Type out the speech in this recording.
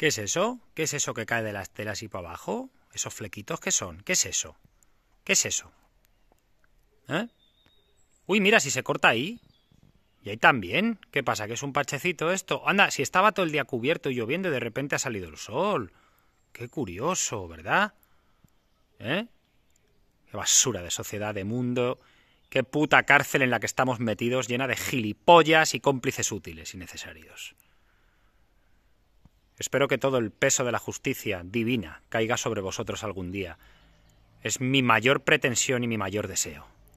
¿Qué es eso? ¿Qué es eso que cae de las telas y para abajo? ¿Esos flequitos qué son? ¿Qué es eso? ¿Qué es eso? ¿Eh? Uy, mira, si se corta ahí. Y ahí también. ¿Qué pasa? ¿Que es un pachecito esto? Anda, si estaba todo el día cubierto y lloviendo y de repente ha salido el sol. Qué curioso, ¿verdad? ¿Eh? Qué basura de sociedad, de mundo. Qué puta cárcel en la que estamos metidos llena de gilipollas y cómplices útiles y necesarios. Espero que todo el peso de la justicia divina caiga sobre vosotros algún día. Es mi mayor pretensión y mi mayor deseo.